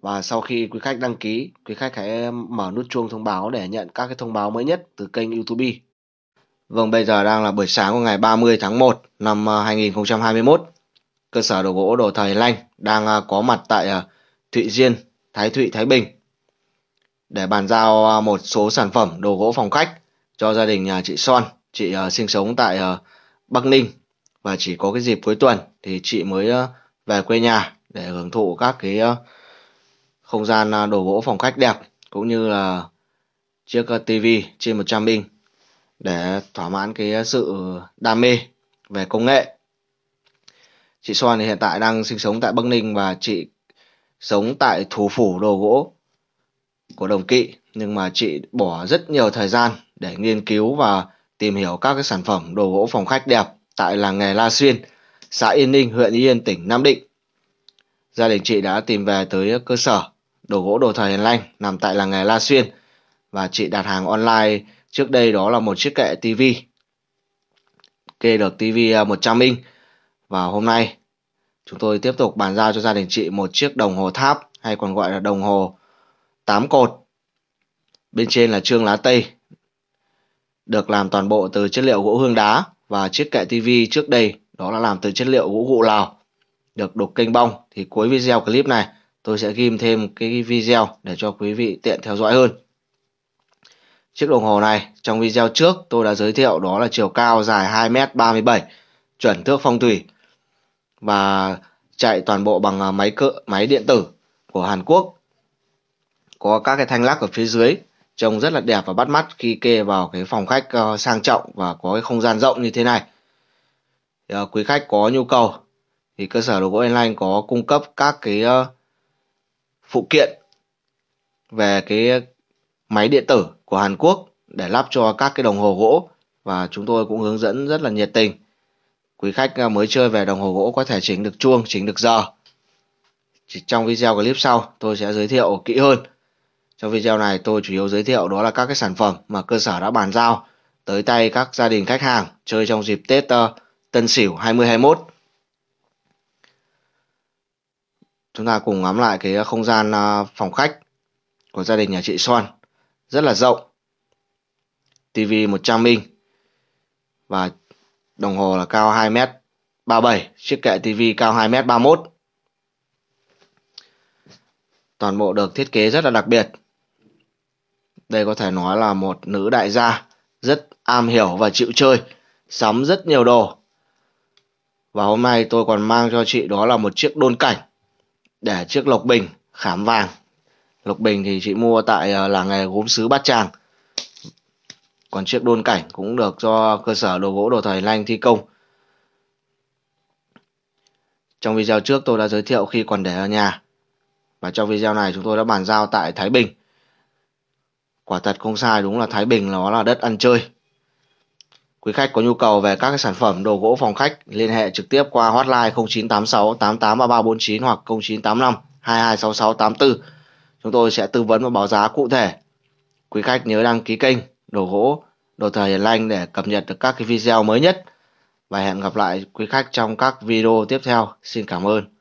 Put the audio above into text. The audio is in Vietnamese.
và sau khi quý khách đăng ký quý khách hãy mở nút chuông thông báo để nhận các cái thông báo mới nhất từ kênh youtube Vâng, bây giờ đang là buổi sáng của ngày 30 tháng 1 năm 2021. À, Cơ sở đồ gỗ đồ thầy Lanh đang à, có mặt tại à, Thụy Diên, Thái Thụy, Thái Bình để bàn giao một số sản phẩm đồ gỗ phòng khách cho gia đình nhà chị Son. Chị sinh sống tại Bắc Ninh và chỉ có cái dịp cuối tuần thì chị mới về quê nhà để hưởng thụ các cái không gian à, đổ gỗ phòng khách đẹp cũng như là chiếc à, TV trên 100 inch để thỏa mãn cái à, sự đam mê về công nghệ. Chị Soan thì hiện tại đang sinh sống tại Bắc Ninh và chị sống tại thủ phủ đồ gỗ của Đồng Kỵ nhưng mà chị bỏ rất nhiều thời gian để nghiên cứu và tìm hiểu các cái sản phẩm đồ gỗ phòng khách đẹp tại làng nghề La Xuyên, xã Yên Ninh, huyện Yên, tỉnh Nam Định. Gia đình chị đã tìm về tới cơ sở đồ gỗ đồ thời Hiền Lanh nằm tại làng nghề La Xuyên và chị đặt hàng online trước đây đó là một chiếc kệ tivi kê được tivi 100 à, inch và hôm nay chúng tôi tiếp tục bàn giao cho gia đình chị một chiếc đồng hồ tháp hay còn gọi là đồng hồ 8 cột bên trên là trương lá tây được làm toàn bộ từ chất liệu gỗ hương đá và chiếc kệ tivi trước đây đó là làm từ chất liệu gỗ gụ Lào được đục kênh bong thì cuối video clip này tôi sẽ ghim thêm cái video để cho quý vị tiện theo dõi hơn chiếc đồng hồ này trong video trước tôi đã giới thiệu đó là chiều cao dài 2m37 chuẩn thước phong thủy và chạy toàn bộ bằng à, máy cỡ máy điện tử của Hàn Quốc có các cái thanh lắc ở phía dưới trông rất là đẹp và bắt mắt khi kê vào cái phòng khách ờ, sang trọng và có cái không gian rộng như thế này thì, ờ, quý khách có nhu cầu thì cơ sở đồ gỗ online có cung cấp các cái ờ, phụ kiện về cái máy điện tử của Hàn Quốc để lắp cho các cái đồng hồ gỗ và chúng tôi cũng hướng dẫn rất là nhiệt tình. Quý khách à, mới chơi về đồng hồ gỗ có thể chỉnh được chuông, chỉnh được giờ. Chỉ trong video clip sau tôi sẽ giới thiệu kỹ hơn. Trong video này tôi chủ yếu giới thiệu đó là các cái sản phẩm mà cơ sở đã bàn giao tới tay các gia đình khách hàng chơi trong dịp Tết uh, Tân Sửu 2021. Chúng ta cùng ngắm lại cái không gian à, phòng khách của gia đình nhà chị Son. Rất là rộng. TV 100 inch. Và đồng hồ là cao 2m37. Chiếc kệ TV cao 2m31. Toàn bộ được thiết kế rất là đặc biệt. Đây có thể nói là một nữ đại gia rất am hiểu và chịu chơi. Sắm rất nhiều đồ. Và hôm nay tôi còn mang cho chị đó là một chiếc đôn cảnh để chiếc lộc bình khảm vàng lộc bình thì chị mua tại ờ, làng nghề gốm sứ bát tràng còn chiếc đôn cảnh cũng được do cơ sở đồ gỗ đồ thời lanh thi công trong video trước tôi đã giới thiệu khi còn để ở nhà và trong video này chúng tôi đã bàn giao tại thái bình quả thật không sai đúng là thái bình nó là đất ăn chơi Quý khách có nhu cầu về các sản phẩm đồ gỗ phòng khách liên hệ trực tiếp qua hotline 0986 883349 hoặc 0985 226684. Chúng tôi sẽ tư vấn và báo giá cụ thể. Quý khách nhớ đăng ký kênh Đồ gỗ Đồ thời Hiền Lành để cập nhật được các video mới nhất. Và hẹn gặp lại quý khách trong các video tiếp theo. Xin cảm ơn.